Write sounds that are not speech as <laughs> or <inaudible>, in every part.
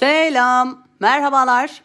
Selam, merhabalar.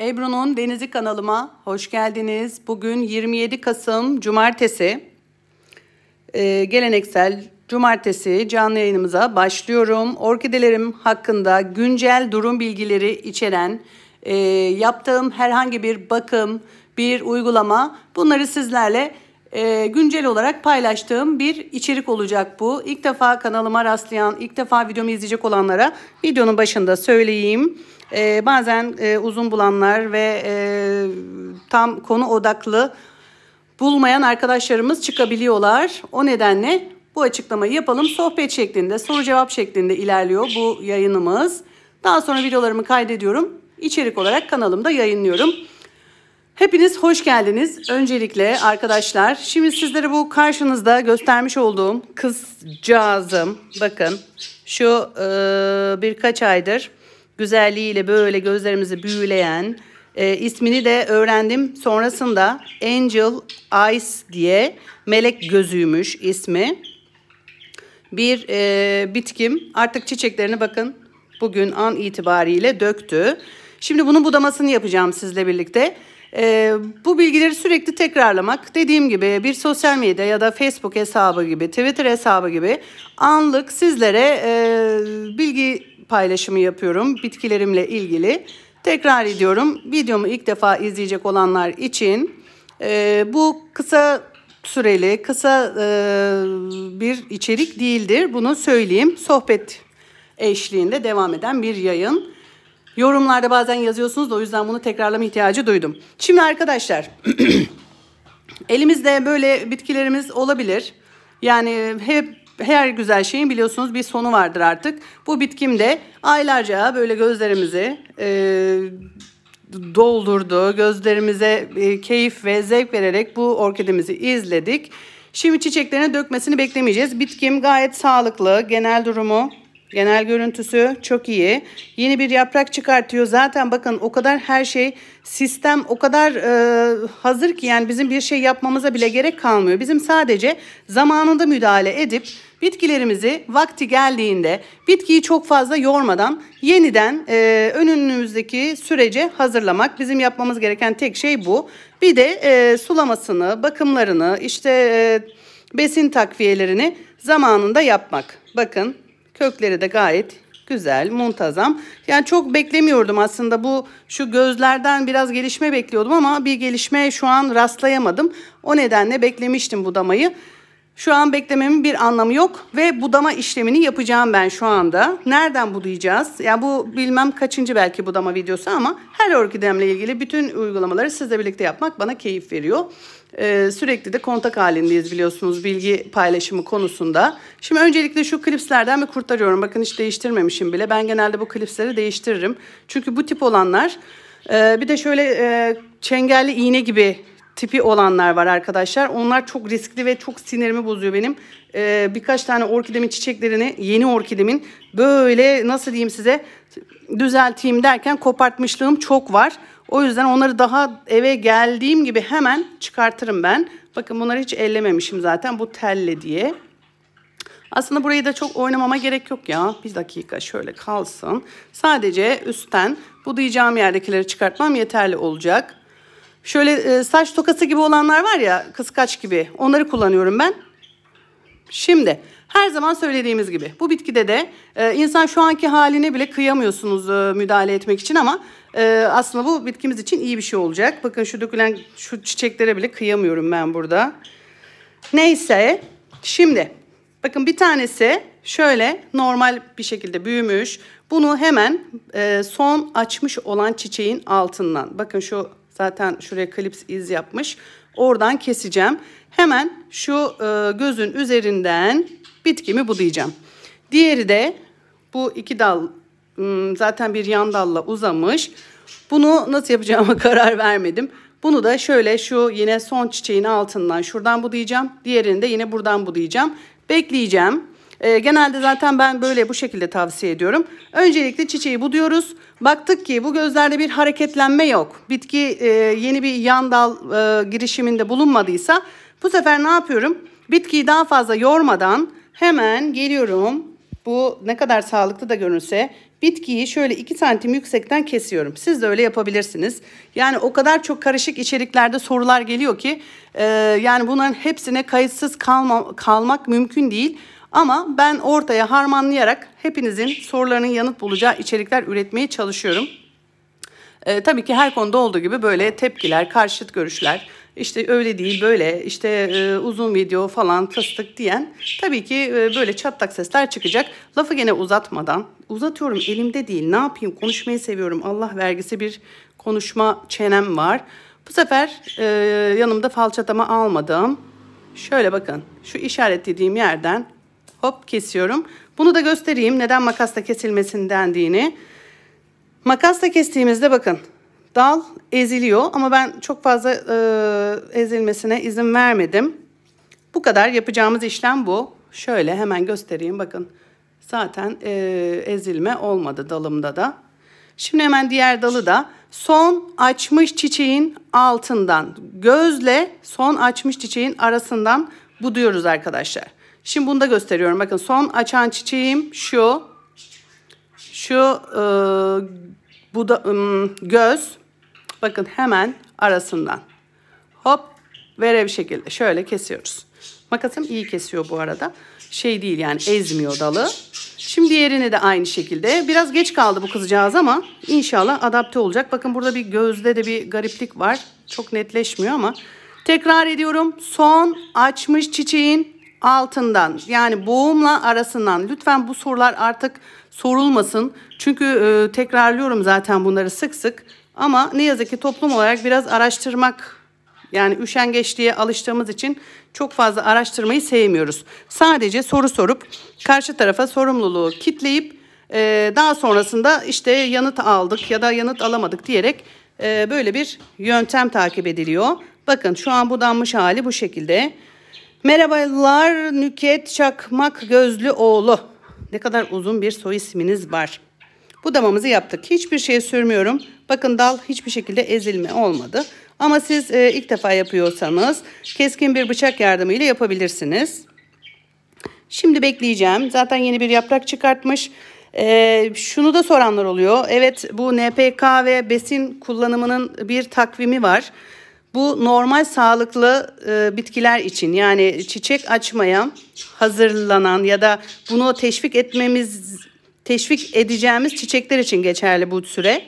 Ebru'nun Denizi kanalıma hoş geldiniz. Bugün 27 Kasım Cumartesi. Ee, geleneksel Cumartesi canlı yayınımıza başlıyorum. Orkidelerim hakkında güncel durum bilgileri içeren e, yaptığım herhangi bir bakım, bir uygulama bunları sizlerle paylaşacağım e, güncel olarak paylaştığım bir içerik olacak bu. İlk defa kanalıma rastlayan, ilk defa videomu izleyecek olanlara videonun başında söyleyeyim. E, bazen e, uzun bulanlar ve e, tam konu odaklı bulmayan arkadaşlarımız çıkabiliyorlar. O nedenle bu açıklamayı yapalım. Sohbet şeklinde, soru cevap şeklinde ilerliyor bu yayınımız. Daha sonra videolarımı kaydediyorum. İçerik olarak kanalımda yayınlıyorum. Hepiniz hoş geldiniz. Öncelikle arkadaşlar şimdi sizlere bu karşınızda göstermiş olduğum kızcağızım bakın şu e, birkaç aydır güzelliğiyle böyle gözlerimizi büyüleyen e, ismini de öğrendim. Sonrasında Angel Eyes diye melek gözüymüş ismi. Bir e, bitkim artık çiçeklerini bakın bugün an itibariyle döktü. Şimdi bunun budamasını yapacağım sizle birlikte. E, bu bilgileri sürekli tekrarlamak dediğim gibi bir sosyal medya ya da Facebook hesabı gibi Twitter hesabı gibi anlık sizlere e, bilgi paylaşımı yapıyorum bitkilerimle ilgili. Tekrar ediyorum videomu ilk defa izleyecek olanlar için e, bu kısa süreli kısa e, bir içerik değildir bunu söyleyeyim sohbet eşliğinde devam eden bir yayın. Yorumlarda bazen yazıyorsunuz da o yüzden bunu tekrarlama ihtiyacı duydum. Şimdi arkadaşlar <clears throat> elimizde böyle bitkilerimiz olabilir. Yani hep her güzel şeyin biliyorsunuz bir sonu vardır artık. Bu bitkim de aylarca böyle gözlerimizi e, doldurdu. Gözlerimize e, keyif ve zevk vererek bu orkidemizi izledik. Şimdi çiçeklerine dökmesini beklemeyeceğiz. Bitkim gayet sağlıklı. Genel durumu Genel görüntüsü çok iyi. Yeni bir yaprak çıkartıyor. Zaten bakın o kadar her şey sistem o kadar e, hazır ki yani bizim bir şey yapmamıza bile gerek kalmıyor. Bizim sadece zamanında müdahale edip bitkilerimizi vakti geldiğinde bitkiyi çok fazla yormadan yeniden e, önümüzdeki sürece hazırlamak. Bizim yapmamız gereken tek şey bu. Bir de e, sulamasını, bakımlarını, işte e, besin takviyelerini zamanında yapmak. Bakın Kökleri de gayet güzel, muntazam. Yani çok beklemiyordum aslında bu şu gözlerden biraz gelişme bekliyordum ama bir gelişme şu an rastlayamadım. O nedenle beklemiştim budamayı. Şu an beklememin bir anlamı yok ve budama işlemini yapacağım ben şu anda. Nereden budayacağız? Ya yani bu bilmem kaçıncı belki budama videosu ama her orkidemle ilgili bütün uygulamaları sizle birlikte yapmak bana keyif veriyor. Ee, sürekli de kontak halindeyiz biliyorsunuz bilgi paylaşımı konusunda. Şimdi öncelikle şu klipslerden bir kurtarıyorum. Bakın hiç değiştirmemişim bile. Ben genelde bu klipsleri değiştiririm. Çünkü bu tip olanlar e, bir de şöyle e, çengelli iğne gibi tipi olanlar var arkadaşlar. Onlar çok riskli ve çok sinirimi bozuyor benim. Ee, birkaç tane orkidemin çiçeklerini yeni orkidemin böyle nasıl diyeyim size düzelteyim derken kopartmışlığım çok var. O yüzden onları daha eve geldiğim gibi hemen çıkartırım ben. Bakın bunları hiç ellememişim zaten bu telle diye. Aslında burayı da çok oynamama gerek yok ya. Bir dakika şöyle kalsın. Sadece üstten bu diyeceğim yerdekileri çıkartmam yeterli olacak. Şöyle e, saç tokası gibi olanlar var ya kıskaç gibi onları kullanıyorum ben. Şimdi her zaman söylediğimiz gibi bu bitkide de e, insan şu anki haline bile kıyamıyorsunuz e, müdahale etmek için ama e, aslında bu bitkimiz için iyi bir şey olacak. Bakın şu dökülen şu çiçeklere bile kıyamıyorum ben burada. Neyse şimdi bakın bir tanesi şöyle normal bir şekilde büyümüş. Bunu hemen e, son açmış olan çiçeğin altından bakın şu Zaten şuraya klips iz yapmış. Oradan keseceğim. Hemen şu e, gözün üzerinden bitkimi budayacağım. Diğeri de bu iki dal hmm, zaten bir yan dalla uzamış. Bunu nasıl yapacağıma <laughs> karar vermedim. Bunu da şöyle şu yine son çiçeğin altından şuradan budayacağım. Diğerini de yine buradan budayacağım. Bekleyeceğim. E, genelde zaten ben böyle bu şekilde tavsiye ediyorum. Öncelikle çiçeği buduyoruz. Baktık ki bu gözlerde bir hareketlenme yok. Bitki e, yeni bir yan dal e, girişiminde bulunmadıysa bu sefer ne yapıyorum? Bitkiyi daha fazla yormadan hemen geliyorum. Bu ne kadar sağlıklı da görünse bitkiyi şöyle 2 santim yüksekten kesiyorum. Siz de öyle yapabilirsiniz. Yani o kadar çok karışık içeriklerde sorular geliyor ki e, yani bunların hepsine kayıtsız kalma, kalmak mümkün değil. Ama ben ortaya harmanlayarak hepinizin sorularının yanıt bulacağı içerikler üretmeye çalışıyorum. E, tabii ki her konuda olduğu gibi böyle tepkiler, karşıt görüşler, işte öyle değil böyle işte e, uzun video falan fıstık diyen tabii ki e, böyle çatlak sesler çıkacak. Lafı gene uzatmadan uzatıyorum elimde değil ne yapayım konuşmayı seviyorum Allah vergisi bir konuşma çenem var. Bu sefer e, yanımda falçatama almadım. Şöyle bakın şu işaretlediğim yerden hop kesiyorum. Bunu da göstereyim neden makasla kesilmesin dendiğini. Makasla kestiğimizde bakın dal eziliyor ama ben çok fazla e, ezilmesine izin vermedim. Bu kadar yapacağımız işlem bu. Şöyle hemen göstereyim bakın. Zaten e, ezilme olmadı dalımda da. Şimdi hemen diğer dalı da son açmış çiçeğin altından gözle son açmış çiçeğin arasından buduyoruz arkadaşlar. Şimdi bunu da gösteriyorum. Bakın son açan çiçeğim şu. Şu e, bu da e, göz. Bakın hemen arasından. Hop vere şekilde şöyle kesiyoruz. Makasım iyi kesiyor bu arada. Şey değil yani ezmiyor dalı. Şimdi diğerini de aynı şekilde. Biraz geç kaldı bu kızcağız ama inşallah adapte olacak. Bakın burada bir gözde de bir gariplik var. Çok netleşmiyor ama. Tekrar ediyorum. Son açmış çiçeğin altından yani boğumla arasından lütfen bu sorular artık sorulmasın. Çünkü e, tekrarlıyorum zaten bunları sık sık ama ne yazık ki toplum olarak biraz araştırmak yani üşengeçliğe alıştığımız için çok fazla araştırmayı sevmiyoruz. Sadece soru sorup karşı tarafa sorumluluğu kitleyip e, daha sonrasında işte yanıt aldık ya da yanıt alamadık diyerek e, böyle bir yöntem takip ediliyor. Bakın şu an budanmış hali bu şekilde. Merhabalar Nüket Çakmak Gözlü Oğlu. Ne kadar uzun bir soy isminiz var. Budamamızı yaptık. Hiçbir şey sürmüyorum. Bakın dal hiçbir şekilde ezilme olmadı. Ama siz e, ilk defa yapıyorsanız keskin bir bıçak yardımıyla yapabilirsiniz. Şimdi bekleyeceğim. Zaten yeni bir yaprak çıkartmış. Ee, şunu da soranlar oluyor. Evet bu NPK ve besin kullanımının bir takvimi var. Bu normal sağlıklı e, bitkiler için yani çiçek açmaya hazırlanan ya da bunu teşvik etmemiz teşvik edeceğimiz çiçekler için geçerli bu süre.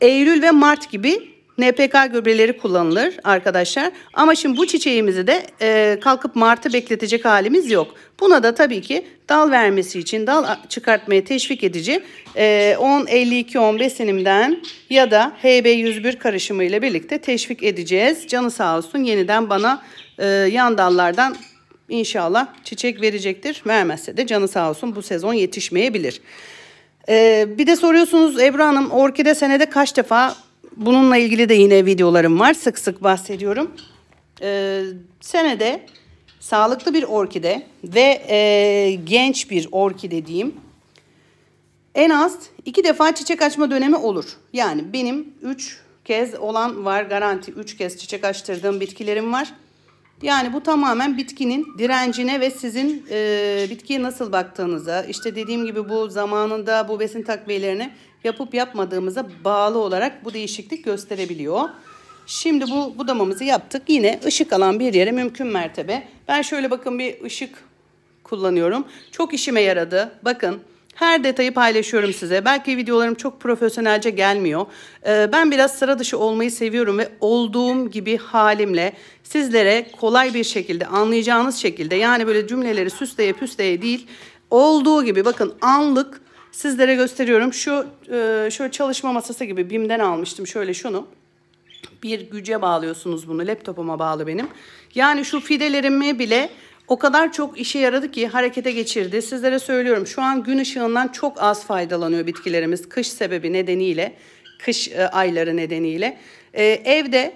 Eylül ve Mart gibi NPK gübreleri kullanılır arkadaşlar. Ama şimdi bu çiçeğimizi de e, kalkıp Mart'ı bekletecek halimiz yok. Buna da tabii ki dal vermesi için dal çıkartmaya teşvik edici e, 10-52-10 besinimden ya da HB101 karışımı ile birlikte teşvik edeceğiz. Canı sağ olsun yeniden bana e, yan dallardan inşallah çiçek verecektir. Vermezse de canı sağ olsun bu sezon yetişmeyebilir. E, bir de soruyorsunuz Ebru Hanım orkide senede kaç defa bununla ilgili de yine videolarım var. Sık sık bahsediyorum. Ee, senede sağlıklı bir orkide ve e, genç bir orkide diyeyim. En az iki defa çiçek açma dönemi olur. Yani benim üç kez olan var garanti. Üç kez çiçek açtırdığım bitkilerim var. Yani bu tamamen bitkinin direncine ve sizin e, bitkiye nasıl baktığınıza, işte dediğim gibi bu zamanında bu besin takviyelerine yapıp yapmadığımıza bağlı olarak bu değişiklik gösterebiliyor. Şimdi bu budamamızı yaptık. Yine ışık alan bir yere mümkün mertebe. Ben şöyle bakın bir ışık kullanıyorum. Çok işime yaradı. Bakın her detayı paylaşıyorum size. Belki videolarım çok profesyonelce gelmiyor. Ee, ben biraz sıra dışı olmayı seviyorum ve olduğum gibi halimle sizlere kolay bir şekilde anlayacağınız şekilde yani böyle cümleleri süsleye püsleye değil olduğu gibi bakın anlık Sizlere gösteriyorum. Şu şöyle çalışma masası gibi BİM'den almıştım. Şöyle şunu. Bir güce bağlıyorsunuz bunu. Laptopuma bağlı benim. Yani şu fidelerimi bile o kadar çok işe yaradı ki harekete geçirdi. Sizlere söylüyorum şu an gün ışığından çok az faydalanıyor bitkilerimiz. Kış sebebi nedeniyle, kış e, ayları nedeniyle. Ee, evde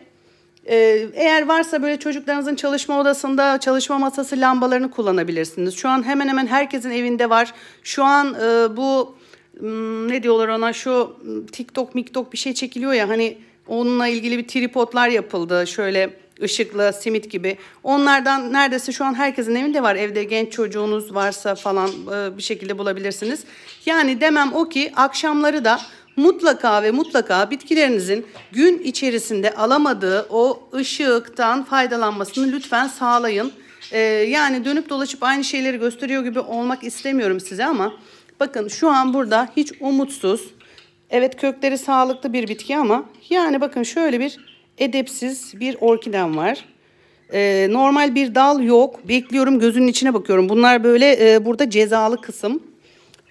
ee, eğer varsa böyle çocuklarınızın çalışma odasında çalışma masası lambalarını kullanabilirsiniz. Şu an hemen hemen herkesin evinde var. Şu an e, bu hmm, ne diyorlar ona şu hmm, TikTok miktok bir şey çekiliyor ya hani onunla ilgili bir tripodlar yapıldı şöyle ışıklı simit gibi onlardan neredeyse şu an herkesin evinde var evde genç çocuğunuz varsa falan e, bir şekilde bulabilirsiniz yani demem o ki akşamları da mutlaka ve mutlaka bitkilerinizin gün içerisinde alamadığı o ışıktan faydalanmasını lütfen sağlayın. Ee, yani dönüp dolaşıp aynı şeyleri gösteriyor gibi olmak istemiyorum size ama bakın şu an burada hiç umutsuz. Evet kökleri sağlıklı bir bitki ama yani bakın şöyle bir edepsiz bir orkiden var. Ee, normal bir dal yok. Bekliyorum gözünün içine bakıyorum. Bunlar böyle e, burada cezalı kısım.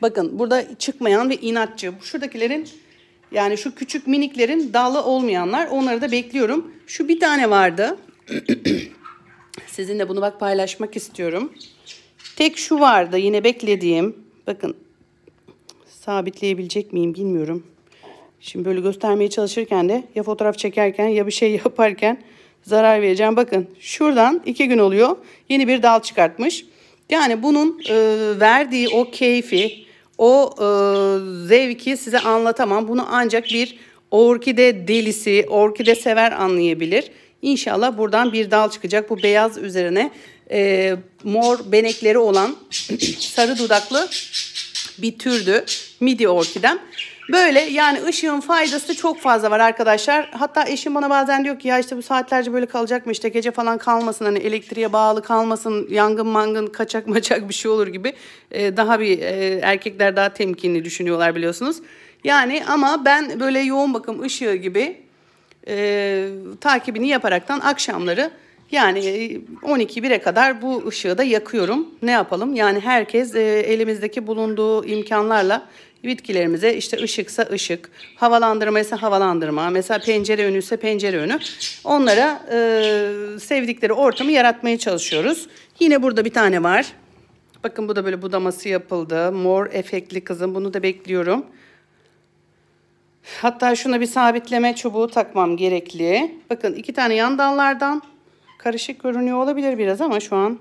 Bakın burada çıkmayan ve inatçı. Şuradakilerin yani şu küçük miniklerin dalı olmayanlar onları da bekliyorum. Şu bir tane vardı. <clears throat> Sizinle bunu bak paylaşmak istiyorum. Tek şu vardı yine beklediğim. Bakın sabitleyebilecek miyim bilmiyorum. Şimdi böyle göstermeye çalışırken de ya fotoğraf çekerken ya bir şey <laughs> yaparken zarar vereceğim. Bakın şuradan iki gün oluyor yeni bir dal çıkartmış. Yani bunun e, verdiği o keyfi, o e, zevki size anlatamam. Bunu ancak bir orkide delisi, orkide sever anlayabilir. İnşallah buradan bir dal çıkacak. Bu beyaz üzerine e, mor benekleri olan <clears throat> sarı dudaklı bir türdü midi orkidem. Böyle yani ışığın faydası çok fazla var arkadaşlar. Hatta eşim bana bazen diyor ki ya işte bu saatlerce böyle kalacak mı işte gece falan kalmasın hani elektriğe bağlı kalmasın yangın mangın kaçak <laughs> maçak bir şey olur gibi. Ee, daha bir e, erkekler daha temkinli düşünüyorlar biliyorsunuz. Yani ama ben böyle yoğun bakım ışığı gibi e, takibini yaparaktan akşamları yani 12-1'e kadar bu ışığı da yakıyorum. Ne yapalım? Yani herkes e, elimizdeki bulunduğu imkanlarla bitkilerimize işte ışıksa ışık, havalandırma ise havalandırma, mesela pencere önü ise pencere önü. Onlara e, sevdikleri ortamı yaratmaya çalışıyoruz. Yine burada bir tane var. Bakın bu da böyle budaması yapıldı. Mor efektli kızım bunu da bekliyorum. Hatta şuna bir sabitleme çubuğu takmam gerekli. Bakın iki tane yan dallardan karışık görünüyor olabilir biraz ama şu an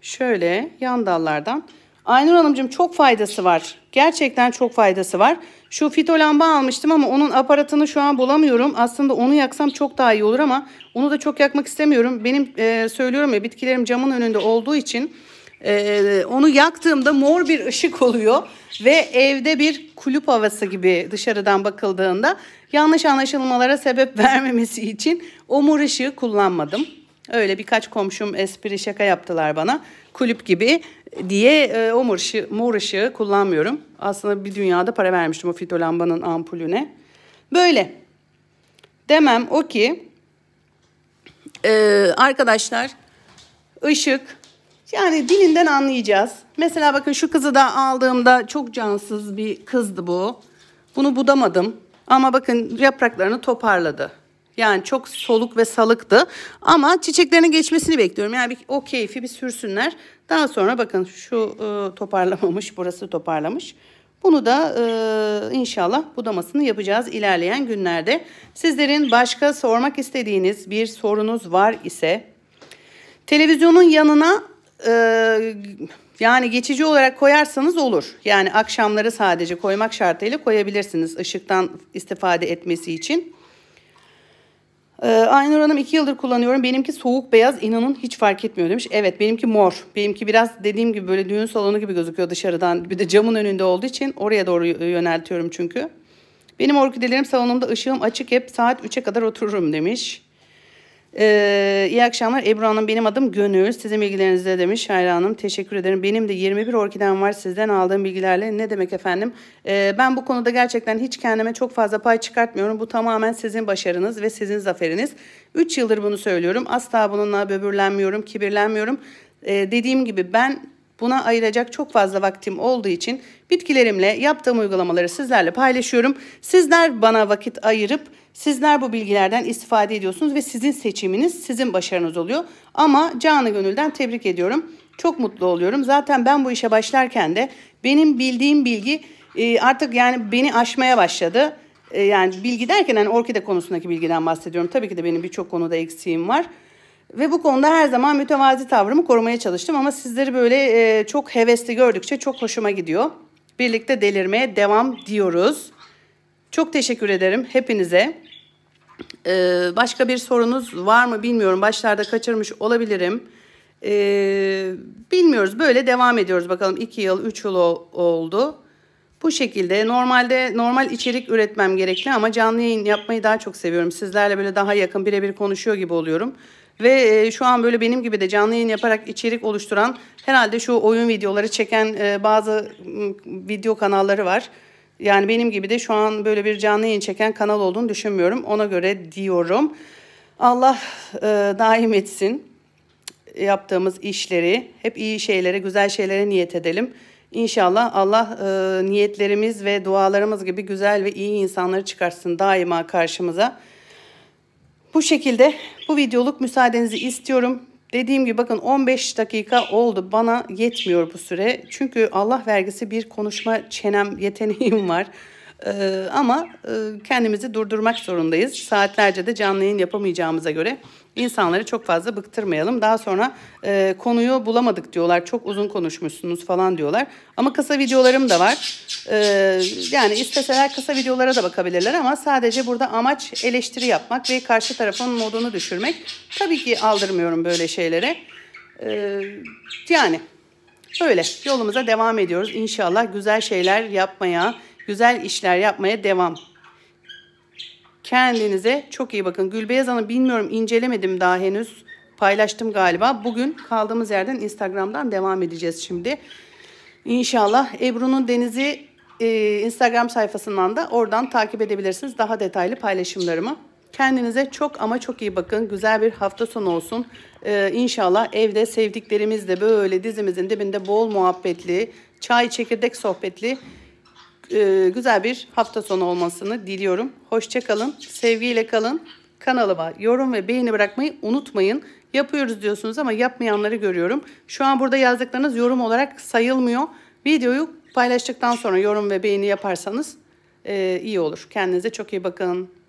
şöyle yan dallardan. Aynur Hanımcığım çok faydası var Gerçekten çok faydası var. Şu fito lamba almıştım ama onun aparatını şu an bulamıyorum. Aslında onu yaksam çok daha iyi olur ama onu da çok yakmak istemiyorum. Benim e, söylüyorum ya bitkilerim camın önünde olduğu için e, onu yaktığımda mor bir ışık oluyor. Ve evde bir kulüp havası gibi dışarıdan bakıldığında yanlış anlaşılmalara sebep <laughs> vermemesi için o mor ışığı kullanmadım. Öyle birkaç komşum espri şaka yaptılar bana kulüp gibi diye e, o mor mor ışığı kullanmıyorum. Aslında bir dünyada para vermiştim o fitolambanın ampulüne. Böyle. Demem o ki e, arkadaşlar ışık yani dilinden anlayacağız. Mesela bakın şu kızı da aldığımda çok cansız bir kızdı bu. Bunu budamadım ama bakın yapraklarını toparladı. Yani çok soluk ve salıktı. Ama çiçeklerine geçmesini bekliyorum. Yani bir, o keyfi bir sürsünler. Daha sonra bakın şu e, toparlamamış, burası toparlamış. Bunu da e, inşallah budamasını yapacağız ilerleyen günlerde. Sizlerin başka sormak istediğiniz bir sorunuz var ise televizyonun yanına e, yani geçici olarak koyarsanız olur. Yani akşamları sadece koymak şartıyla koyabilirsiniz ışıktan istifade etmesi için. Ee, Aynur Hanım iki yıldır kullanıyorum. Benimki soğuk beyaz inanın hiç fark etmiyor demiş. Evet benimki mor. Benimki biraz dediğim gibi böyle düğün salonu gibi gözüküyor dışarıdan. Bir de camın önünde olduğu için oraya doğru yöneltiyorum çünkü. Benim orkidelerim salonumda ışığım açık hep saat 3'e kadar otururum demiş. Ee, iyi akşamlar Ebru Hanım benim adım Gönül sizin bilgilerinizle demiş Hayra Hanım teşekkür ederim benim de 21 orkiden var sizden aldığım bilgilerle ne demek efendim ee, ben bu konuda gerçekten hiç kendime çok fazla pay çıkartmıyorum bu tamamen sizin başarınız ve sizin zaferiniz 3 yıldır bunu söylüyorum asla bununla böbürlenmiyorum kibirlenmiyorum ee, dediğim gibi ben Buna ayıracak çok fazla vaktim olduğu için bitkilerimle yaptığım uygulamaları sizlerle paylaşıyorum. Sizler bana vakit ayırıp Sizler bu bilgilerden istifade ediyorsunuz ve sizin seçiminiz sizin başarınız oluyor. Ama canı gönülden tebrik ediyorum. Çok mutlu oluyorum. Zaten ben bu işe başlarken de benim bildiğim bilgi e, artık yani beni aşmaya başladı. E, yani bilgi derken yani orkide konusundaki bilgiden bahsediyorum. Tabii ki de benim birçok konuda eksiğim var. Ve bu konuda her zaman mütevazi tavrımı korumaya çalıştım ama sizleri böyle e, çok hevesli gördükçe çok hoşuma gidiyor. Birlikte delirmeye devam diyoruz. Çok teşekkür ederim hepinize. Ee, başka bir sorunuz var mı bilmiyorum. Başlarda kaçırmış olabilirim. Ee, bilmiyoruz. Böyle devam ediyoruz. Bakalım 2 yıl, 3 yıl oldu. Bu şekilde normalde normal içerik üretmem gerekli ama canlı yayın yapmayı daha çok seviyorum. Sizlerle böyle daha yakın birebir konuşuyor gibi oluyorum. Ve e, şu an böyle benim gibi de canlı yayın yaparak içerik oluşturan herhalde şu oyun videoları çeken e, bazı e, video kanalları var. Yani benim gibi de şu an böyle bir canlı yayın çeken kanal olduğunu düşünmüyorum. Ona göre diyorum. Allah e, daim etsin yaptığımız işleri. Hep iyi şeylere, güzel şeylere niyet edelim. İnşallah Allah e, niyetlerimiz ve dualarımız gibi güzel ve iyi insanları çıkarsın daima karşımıza. Bu şekilde bu videoluk müsaadenizi istiyorum. Dediğim gibi bakın 15 dakika oldu. Bana yetmiyor bu süre. Çünkü Allah vergisi bir konuşma çenem yeteneğim var. Ee, ama e, kendimizi durdurmak zorundayız. Saatlerce de canlı yayın yapamayacağımıza göre insanları çok fazla bıktırmayalım. Daha sonra e, konuyu bulamadık diyorlar. Çok uzun konuşmuşsunuz falan diyorlar. Ama kısa videolarım da var. E, yani isteseler kısa videolara da bakabilirler ama sadece burada amaç eleştiri yapmak ve karşı tarafın modunu düşürmek. Tabii ki aldırmıyorum böyle şeylere. E, yani öyle yolumuza devam ediyoruz. İnşallah güzel şeyler yapmaya güzel işler yapmaya devam. Kendinize çok iyi bakın. Gülbeyaz Hanım bilmiyorum incelemedim daha henüz. Paylaştım galiba. Bugün kaldığımız yerden Instagram'dan devam edeceğiz şimdi. İnşallah Ebru'nun Deniz'i e, Instagram sayfasından da oradan takip edebilirsiniz daha detaylı paylaşımlarımı. Kendinize çok ama çok iyi bakın. Güzel bir hafta sonu olsun. Ee, inşallah evde sevdiklerimizle böyle dizimizin dibinde bol muhabbetli, çay çekirdek sohbetli ee, güzel bir hafta sonu olmasını diliyorum. Hoşçakalın, sevgiyle kalın. Kanalıma yorum ve beğeni bırakmayı unutmayın. Yapıyoruz diyorsunuz ama yapmayanları görüyorum. Şu an burada yazdıklarınız yorum olarak sayılmıyor. Videoyu paylaştıktan sonra yorum ve beğeni yaparsanız e, iyi olur. Kendinize çok iyi bakın.